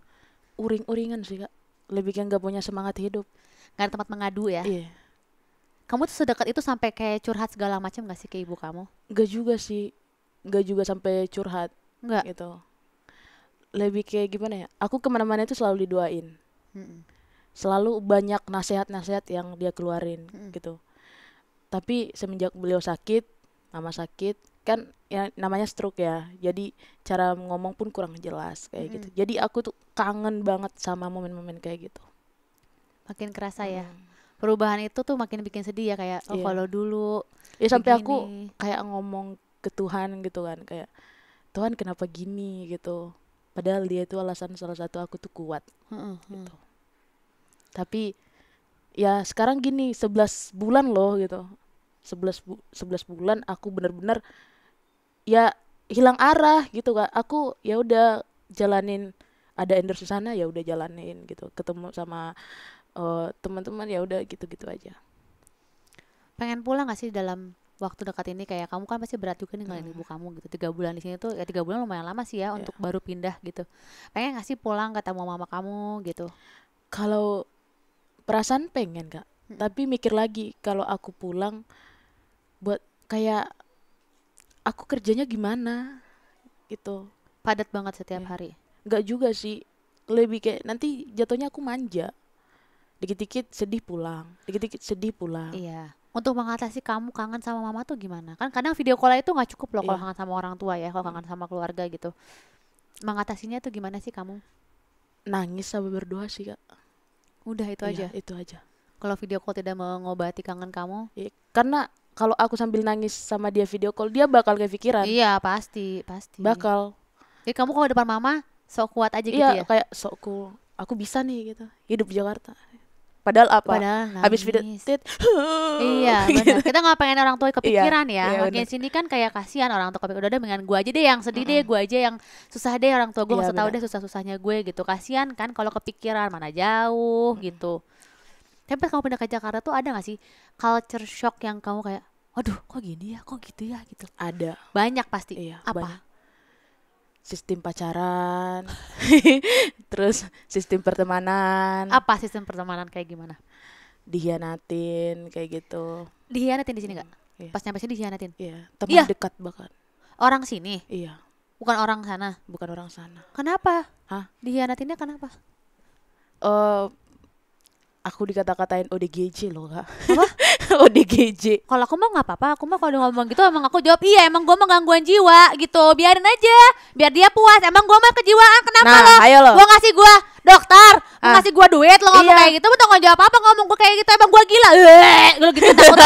uring-uringan sih kak lebih kayak nggak punya semangat hidup nggak ada tempat mengadu ya iya yeah. kamu tuh sedekat itu sampai kayak curhat segala macam gak sih ke ibu kamu Nggak juga sih Nggak juga sampai curhat nggak gitu lebih kayak gimana ya aku kemana-mana itu selalu didoain mm -mm selalu banyak nasihat-nasihat yang dia keluarin hmm. gitu tapi semenjak beliau sakit mama sakit kan ya namanya stroke ya jadi cara ngomong pun kurang jelas kayak gitu. hmm. gitu jadi aku tuh kangen banget sama momen-momen kayak gitu makin kerasa ya. hmm. ya perubahan itu tuh makin bikin sedih ya kayak oh yeah. kalau dulu ya sampai aku kayak ngomong ke Tuhan gitu kan kayak Tuhan kenapa gini gitu padahal dia itu alasan salah satu aku tuh kuat hmm, hmm. gitu tapi ya sekarang gini 11 bulan loh gitu 11 bu 11 bulan aku bener-bener ya hilang arah gitu kan aku ya udah jalanin ada endorse sana ya udah jalanin gitu ketemu sama uh, teman-teman ya udah gitu-gitu aja pengen pulang gak sih dalam waktu dekat ini kayak kamu kan pasti berat juga nih hmm. ibu kamu gitu tiga bulan di sini tuh ya tiga bulan lumayan lama sih ya yeah. untuk baru pindah gitu pengen gak sih pulang ketemu mama kamu gitu kalau perasaan pengen kak hmm. tapi mikir lagi kalau aku pulang buat kayak aku kerjanya gimana gitu padat banget setiap iya. hari nggak juga sih lebih kayak nanti jatuhnya aku manja dikit-dikit sedih pulang dikit-dikit sedih pulang iya untuk mengatasi kamu kangen sama mama tuh gimana kan kadang video call itu nggak cukup loh kalau kalau iya. kangen sama orang tua ya kalau kangen sama keluarga gitu mengatasinya tuh gimana sih kamu nangis sama berdoa sih kak Udah itu iya, aja. Itu aja. Kalau video call tidak mengobati kangen kamu? Iya, karena kalau aku sambil nangis sama dia video call, dia bakal kepikiran. Iya, pasti, pasti. Bakal. Jadi eh, kamu kalau depan mama sok kuat aja gitu iya, gitu ya? Iya, kayak sok cool. Aku bisa nih gitu. Hidup di Jakarta. Padahal apa? Padahal habis video tit. iya, gitu. Kita nggak pengen orang tua kepikiran iya, ya. Iya, Makin bener. sini kan kayak kasihan orang tua kepikiran. Udah deh dengan gue aja deh yang sedih mm -hmm. deh, gue aja yang susah deh orang tua gue iya, masa tahu deh susah-susahnya gue gitu. Kasian kan kalau kepikiran mana jauh mm -hmm. gitu. Tapi kalau kamu pindah ke Jakarta tuh ada gak sih culture shock yang kamu kayak aduh kok gini ya, kok gitu ya gitu. Ada. Banyak pasti. Iya, apa? Banyak sistem pacaran, terus sistem pertemanan. Apa sistem pertemanan kayak gimana? Dihianatin kayak gitu. Dihianatin di sini nggak? iya. Pas nyampe sini dihianatin. Iya, iya. teman iya. dekat bahkan. Orang sini? Iya. Bukan orang sana? Bukan orang sana. Kenapa? Hah? Dihianatinnya kenapa? Eh uh, aku dikata-katain ODGJ loh kak apa ODGJ kalau aku mah gak apa-apa aku mah kalau ngomong gitu emang aku jawab iya emang gue mah gangguan jiwa gitu biarin aja biar dia puas emang gue mah kejiwaan kenapa nah, lo ayo lo gue ngasih gue dokter ah. ngasih gua gue duit lo ngomong iya. kayak gitu lo tanggung jawab apa ngomong gue kayak gitu emang gue gila eh lo gitu takut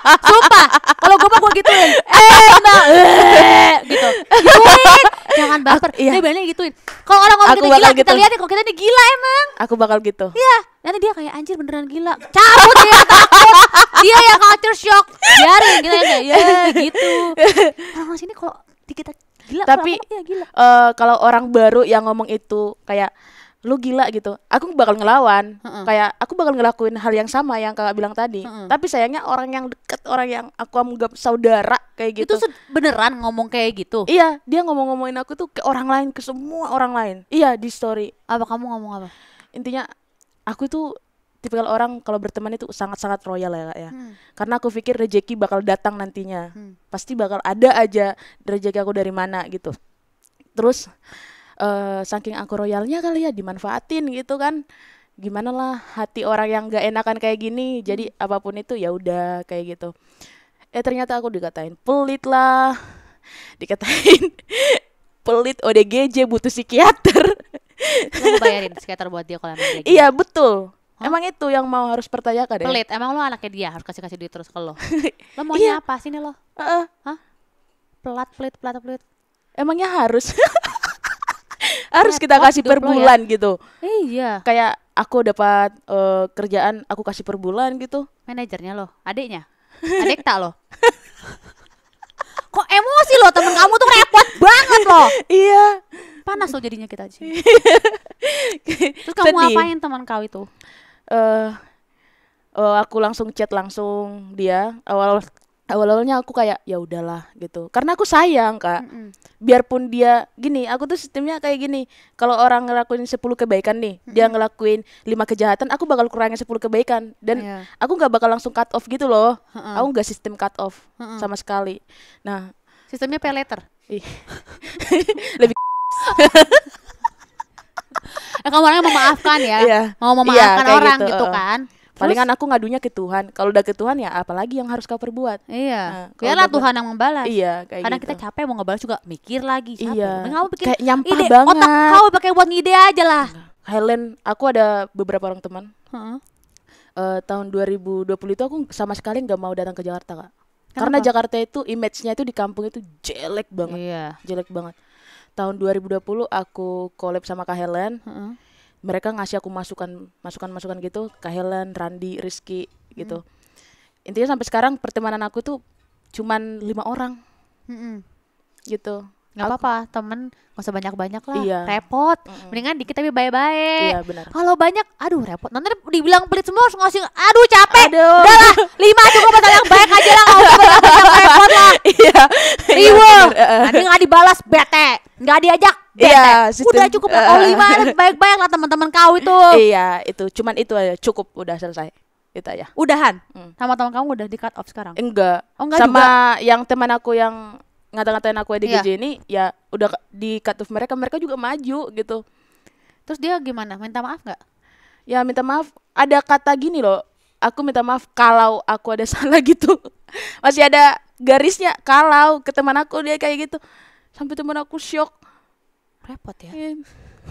sumpah kalau gue mah gua gituin eh nah eh gitu gituin jangan baper aku, iya. dia bilangnya gituin kalau orang ngomong gitu, kita gila gitu. kita lihat kalau kita ini gila emang aku bakal gitu iya nanti dia kayak anjir beneran gila cabut dia takut dia yang culture shock biarin gitu ya gitu orang sini kalau kita gila tapi ya, gila. Uh, kalau orang baru yang ngomong itu kayak lu gila gitu aku bakal ngelawan uh-uh. kayak aku bakal ngelakuin hal yang sama yang kakak bilang tadi uh-uh. tapi sayangnya orang yang deket orang yang aku anggap saudara kayak gitu itu beneran ngomong kayak gitu iya dia ngomong-ngomongin aku tuh ke orang lain ke semua orang lain iya di story apa kamu ngomong apa intinya aku tuh tipikal orang kalau berteman itu sangat-sangat royal ya kak ya hmm. karena aku pikir rejeki bakal datang nantinya hmm. pasti bakal ada aja rejeki aku dari mana gitu terus uh, saking aku royalnya kali ya dimanfaatin gitu kan gimana lah hati orang yang gak enakan kayak gini jadi apapun itu ya udah kayak gitu eh ternyata aku dikatain pelit lah dikatain pelit ODGJ butuh psikiater lu bayarin psikiater buat dia kalau emang iya gitu? betul Hah? Emang itu yang mau harus pertanyakan ya? Pelit, emang lo anaknya dia harus kasih-kasih duit terus ke lo Lo maunya iya. apa? Sini lo uh -uh. Hah? Pelat, pelit, pelat, pelit Emangnya harus? harus kita kasih per ya? bulan ya. gitu iya kayak aku dapat uh, kerjaan aku kasih per bulan gitu manajernya loh adiknya adik tak loh kok emosi loh temen kamu tuh repot banget loh iya panas loh jadinya kita sih terus kamu Sedih. apain teman kau itu eh uh, uh, aku langsung chat langsung dia awal awal-awalnya aku kayak ya udahlah gitu karena aku sayang kak mm -mm. biarpun dia gini aku tuh sistemnya kayak gini kalau orang ngelakuin 10 kebaikan nih mm -mm. dia ngelakuin lima kejahatan aku bakal kurangin 10 kebaikan dan yeah. aku nggak bakal langsung cut off gitu loh mm -mm. aku nggak sistem cut off mm -mm. sama sekali nah sistemnya pay letter lebih eh, kamu orangnya memaafkan ya yeah. mau memaafkan yeah, orang gitu, gitu uh. kan palingan aku ngadunya ke Tuhan kalau udah ke Tuhan ya apalagi yang harus kau perbuat iya nah, biarlah Tuhan yang membalas iya kayak Karena gitu. kita capek mau ngebalas juga mikir lagi capek. iya ya? Mau pikir kayak nyampah ide, banget otak kau pakai buat ide aja lah nah, Helen aku ada beberapa orang teman huh? uh, eh, tahun 2020 itu aku sama sekali nggak mau datang ke Jakarta kak Kenapa? Karena Jakarta itu image-nya itu di kampung itu jelek banget. Iya. Jelek banget. Tahun 2020 aku collab sama Kak Helen. Mm mereka ngasih aku masukan masukan masukan gitu ke Helen, Randy, Rizky gitu. Hmm. Intinya sampai sekarang pertemanan aku tuh cuman lima orang. Hmm -mm. Gitu. Gak apa-apa, temen gak usah banyak-banyak lah, iya. repot. Mm-mm. Mendingan dikit tapi baik-baik. Iya, Kalau banyak, aduh repot. Nanti dibilang pelit semua harus ngasih, aduh capek. Aduh. Udah lah, lima cukup asal yang baik aja lah, gak usah banyak-banyak repot lah. Iya. Riwo, iya, nanti gak dibalas, bete. Gak diajak, Iya, iya sistem, udah cukup eh, eh, oh, lima, eh. baik-baik lah teman-teman kau itu. Iya, itu cuman itu aja cukup udah selesai itu aja udahan hmm. sama teman kamu udah di cut off sekarang enggak oh, enggak sama juga. yang teman aku yang ngata-ngatain aku di yeah. ini ya udah di cut off mereka mereka juga maju gitu terus dia gimana minta maaf nggak ya minta maaf ada kata gini loh aku minta maaf kalau aku ada salah gitu masih ada garisnya kalau ke teman aku dia kayak gitu sampai teman aku shock repot ya Yeah.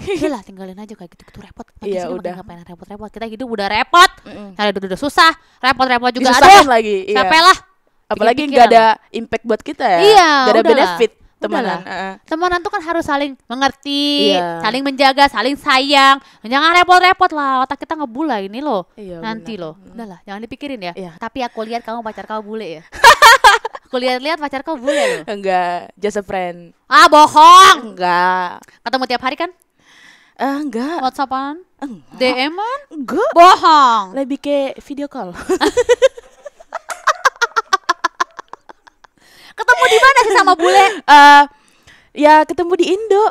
Iya. lah tinggalin aja kayak gitu gitu repot lagi ya, udah ngapain repot-repot kita hidup udah repot mm -mm. udah, susah repot-repot juga ada lagi iya. capek lah apalagi nggak ada impact buat kita ya iya, gak ada benefit teman uh. temanan tuh kan harus saling mengerti yeah. saling menjaga saling sayang jangan repot-repot lah otak kita ngebula ini loh iya, nanti bener. loh udahlah jangan dipikirin ya yeah. tapi aku lihat kamu pacar kau bule ya aku lihat-lihat pacar kau bule loh enggak just a friend ah bohong enggak ketemu tiap hari kan uh, enggak. WhatsAppan? DMan? Enggak. Bohong. Lebih ke video call. ketemu di mana sih sama bule uh, ya ketemu di Indo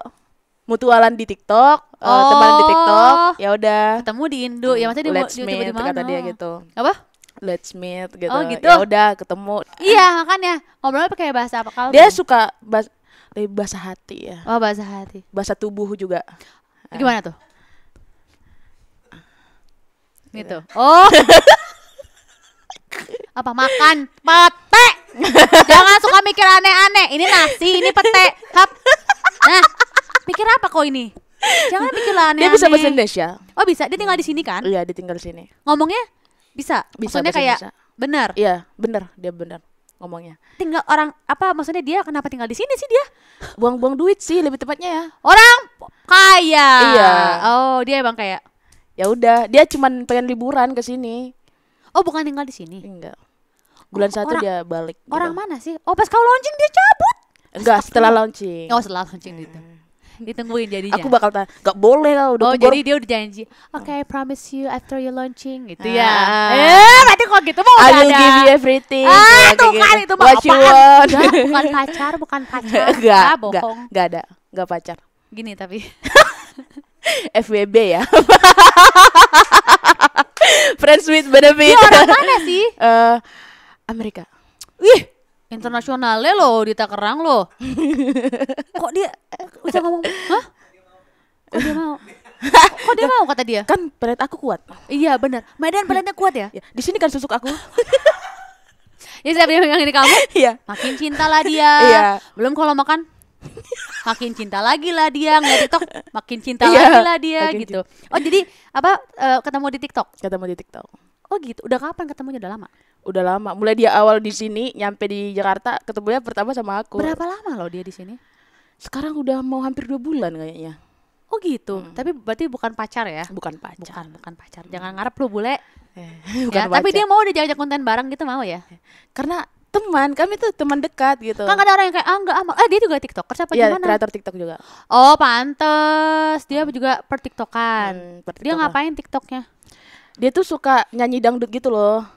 mutualan di TikTok eh, oh. uh, teman di TikTok ya udah ketemu di Indo ya maksudnya di. let's di, meet di mana? kata dia gitu apa let's meet gitu, oh, gitu. ya udah ketemu iya makanya ngobrolnya pakai bahasa apa kalau dia gitu. suka bahasa bahasa hati ya oh bahasa hati bahasa tubuh juga gimana tuh gitu iya. oh apa makan mate Jangan suka mikir aneh-aneh. Ini nasi, ini pete. Kap. Nah, pikir apa kau ini? Jangan pikir aneh-aneh. Dia bisa bahasa Indonesia. Oh, bisa. Dia tinggal di sini kan? Iya, dia tinggal di sini. Ngomongnya bisa. bisa Maksudnya kayak benar. Iya, benar. Dia benar ngomongnya. Tinggal orang apa maksudnya dia kenapa tinggal di sini sih dia? Buang-buang duit sih lebih tepatnya ya. Orang kaya. Iya. Oh, dia emang kayak ya udah, dia cuma pengen liburan ke sini. Oh, bukan tinggal di sini. Enggak bulan satu orang, dia balik gitu. orang mana sih oh pas kau launching dia cabut enggak Stop setelah launching oh setelah launching hmm. itu ditungguin jadinya aku bakal tanya nggak boleh lah udah oh jadi dia udah janji oke okay, I promise you after your launching gitu ya. ah. ya eh berarti kok gitu mau ada I will give you everything ah ya, tuh kan itu mah What bukan pacar bukan pacar enggak ah, bohong enggak ada enggak pacar gini tapi FWB ya Friends with benefit Ini orang mana sih? Uh, Amerika. Wih, internasionalnya loh di Takerang loh. Kok dia bisa eh, ngomong? Hah? Kok dia mau? Kok dia mau kata dia? Kan pelet aku kuat. Iya benar. Medan iya. peletnya kuat ya? ya di sini kan susuk aku. Ya siapa yang megang ini kamu, iya. makin cinta lah dia. Iya. Belum kalau makan, makin cinta lagi lah dia nggak TikTok, makin cinta iya, lagi lah dia gitu. Cinta. Oh jadi apa uh, ketemu di TikTok? Ketemu di TikTok. Oh gitu. Udah kapan ketemunya? Udah lama? udah lama mulai dia awal di sini nyampe di Jakarta ketemunya pertama sama aku berapa lama loh dia di sini sekarang udah mau hampir dua bulan kayaknya Oh gitu, hmm. tapi berarti bukan pacar ya? Bukan pacar. Bukan, bukan pacar. Jangan ngarep lu bule. Eh, bukan ya, tapi dia mau udah diajak konten bareng gitu mau ya? Eh, karena teman, kami tuh teman dekat gitu. Kan ada orang yang kayak ah enggak amal. Ah, eh dia juga TikToker siapa ya, gimana? kreator TikTok juga. Oh, pantes. Dia hmm. juga per TikTokan. Hmm, per Dia ngapain TikToknya? Dia tuh suka nyanyi dangdut gitu loh.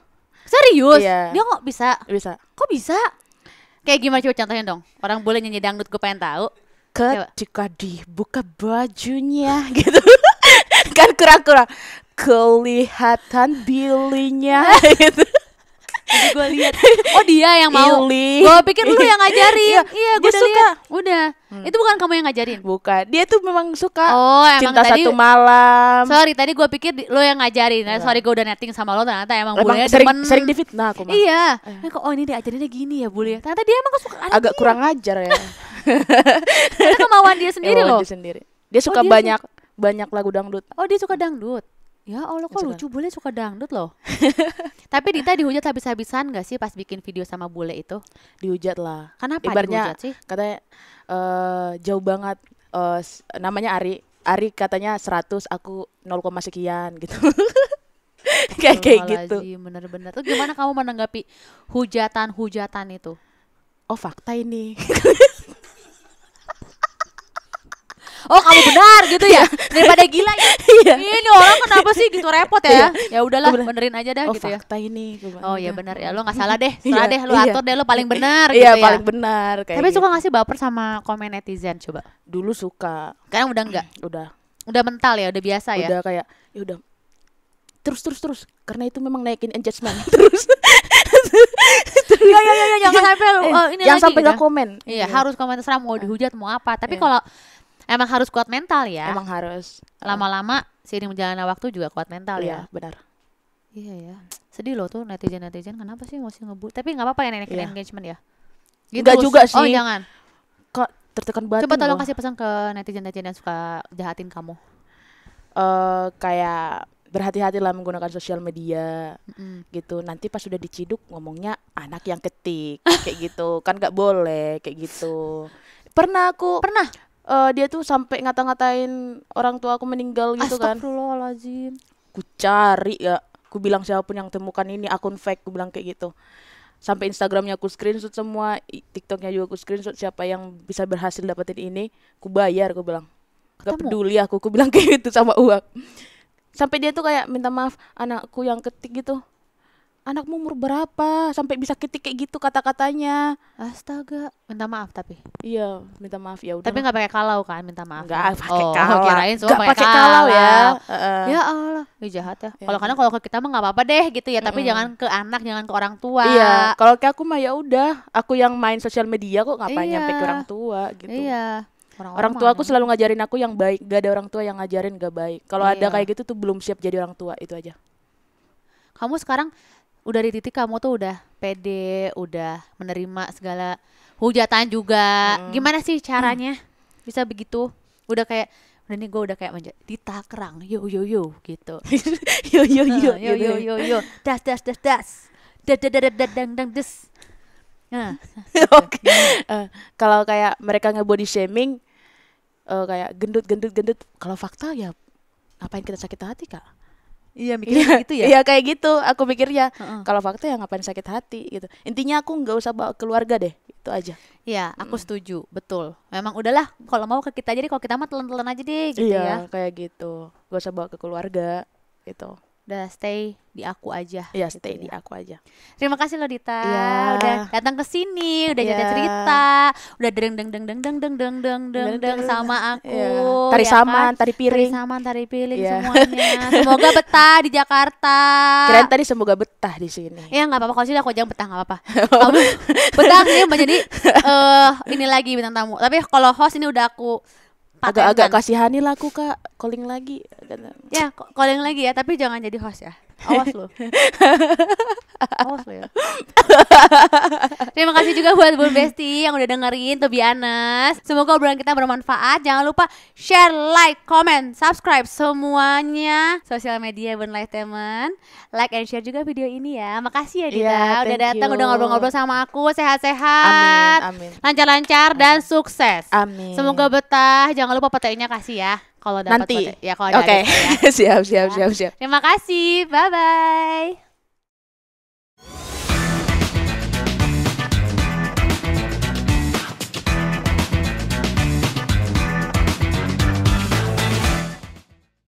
Serius? Iya. Dia kok bisa? Bisa. Kok bisa? Kayak gimana coba contohnya dong? Orang boleh nyanyi dangdut gue pengen tahu. Ketika dibuka bajunya gitu. kan kurang-kurang kelihatan bilinya gitu jadi gue lihat oh dia yang mau gue pikir lu yang ngajarin iya, iya gue udah suka liat. udah hmm. itu bukan kamu yang ngajarin bukan dia tuh memang suka oh emang cinta tadi, satu malam sorry tadi gue pikir lo yang ngajarin nah, iya. sorry gue udah netting sama lo ternyata emang, emang bule sering, demen. sering difitnah aku mah iya eh. kok oh ini dia ajarinnya gini ya bule ternyata dia emang suka agak dia. kurang ajar ya karena kemauan dia sendiri loh dia sendiri dia oh, suka oh, dia banyak suka. banyak lagu dangdut oh dia suka dangdut Ya Allah kok gitu kan. lucu bule suka dangdut loh. Tapi Dita dihujat habis-habisan gak sih pas bikin video sama bule itu? Dihujat lah. Kenapa Ibarnya, dihujat sih? Katanya uh, jauh banget uh, namanya Ari. Ari katanya 100 aku 0, sekian gitu. kayak kayak gitu. Bener-bener. gimana kamu menanggapi hujatan-hujatan itu? Oh fakta ini. oh kamu benar gitu ya iya. daripada gila ya iya. ini orang kenapa sih gitu repot ya iya. ya udahlah benerin aja dah oh, gitu ya ini oh gitu. ya benar ya lo nggak salah deh salah deh lo atur deh lo paling benar gitu ya paling benar kayak tapi suka gitu. ngasih baper sama komen netizen coba dulu suka sekarang udah enggak udah udah mental ya udah biasa ya udah kayak ya udah terus terus terus karena itu memang naikin engagement terus ya, ya ya ya jangan sampai uh, ini yang lagi, sampai ya. gak komen. Iya, iya, harus komen terserah mau dihujat mau apa. Tapi iya. kalau Emang harus kuat mental ya. Emang harus. Lama-lama sih ini menjalani waktu juga kuat mental iya, ya. benar. Iya ya. Sedih loh tuh netizen-netizen kenapa sih masih ngebut? Tapi nggak apa-apa ya nenek yeah. engagement ya. Gitu Enggak juga oh, sih. Oh, jangan. Kok tertekan banget. Coba gitu tolong loh. kasih pesan ke netizen-netizen yang suka jahatin kamu. Eh uh, kayak berhati-hati lah menggunakan sosial media mm. gitu nanti pas sudah diciduk ngomongnya anak yang ketik kayak gitu kan nggak boleh kayak gitu pernah aku pernah uh, dia tuh sampai ngata-ngatain orang tua aku meninggal gitu kan. Astagfirullahaladzim. Ku cari ya, ku bilang siapapun yang temukan ini akun fake, ku bilang kayak gitu. Sampai Instagramnya aku screenshot semua, TikToknya juga aku screenshot siapa yang bisa berhasil dapetin ini, ku bayar, ku bilang. Gak Ketemu. peduli aku, ku bilang kayak gitu sama uang. Sampai dia tuh kayak minta maaf anakku yang ketik gitu anakmu umur berapa sampai bisa ketik kayak gitu kata-katanya astaga minta maaf tapi iya minta maaf ya udah tapi nggak pakai kalau kan minta maaf nggak pakai oh, kalau oh, kirain semua pakai kalau, ya. kalau ya uh. ya Allah ya jahat ya, ya kalau karena kalau ke kita mah nggak apa-apa deh gitu ya tapi mm -mm. jangan ke anak jangan ke orang tua iya kalau ke aku mah ya udah aku yang main sosial media kok ngapain iya. nyampe ke orang tua gitu iya Orang, -orang, orang tua aku selalu ngajarin aku yang baik, gak ada orang tua yang ngajarin gak baik. Kalau iya. ada kayak gitu tuh belum siap jadi orang tua itu aja. Kamu sekarang udah di titik kamu tuh udah pede, udah menerima segala hujatan juga. Hmm. Gimana sih hmm. caranya hmm. bisa begitu? Udah kayak udah nih gue udah kayak manja ditakrang yo yo yo gitu yo yo yo yo yo yo yo das das das das das das das das dang das nah. Oke. Eh, kalau kayak mereka nge body shaming uh, kayak gendut gendut gendut kalau fakta ya yang kita sakit hati kak Iya mikirnya gitu ya. Iya kayak gitu. Aku mikirnya uh -uh. kalau fakta ya ngapain sakit hati gitu. Intinya aku nggak usah bawa keluarga deh. Itu aja. Iya, aku hmm. setuju. Betul. Memang udahlah kalau mau ke kita jadi kalau kita mah telan-telan aja deh gitu iya, ya. Iya, kayak gitu. Gak usah bawa ke keluarga gitu udah stay di aku aja. Iya, gitu stay ya. di aku aja. Terima kasih loh Dita, ya. udah datang ke sini, udah ya. cerita udah deng deng deng deng deng deng deng deng deng deng sama aku. Ya. Tari ya saman, kan? tari piring. Tari saman, tari piring ya. semuanya. Semoga betah di Jakarta. Keren tadi semoga betah di sini. Iya, nggak apa-apa kalau sih aku jangan betah nggak apa-apa. Kamu betah sih ya, menjadi uh, eh, ini lagi bintang tamu. Tapi kalau host ini udah aku agak-agak kasihani aku kak calling lagi ya calling lagi ya tapi jangan jadi host ya awas lo awas lo ya terima kasih juga buat Bun Besti yang udah dengerin tuh Bianas semoga obrolan kita bermanfaat jangan lupa share like comment subscribe semuanya sosial media Bun Teman like and share juga video ini ya makasih ya Dita yeah, udah datang udah ngobrol-ngobrol sama aku sehat-sehat amin amin lancar-lancar dan sukses amin semoga betah jangan lupa petainya kasih ya kalau dapat nanti. ya kalau ada. Ya. siap siap siap siap. Terima kasih. Bye bye.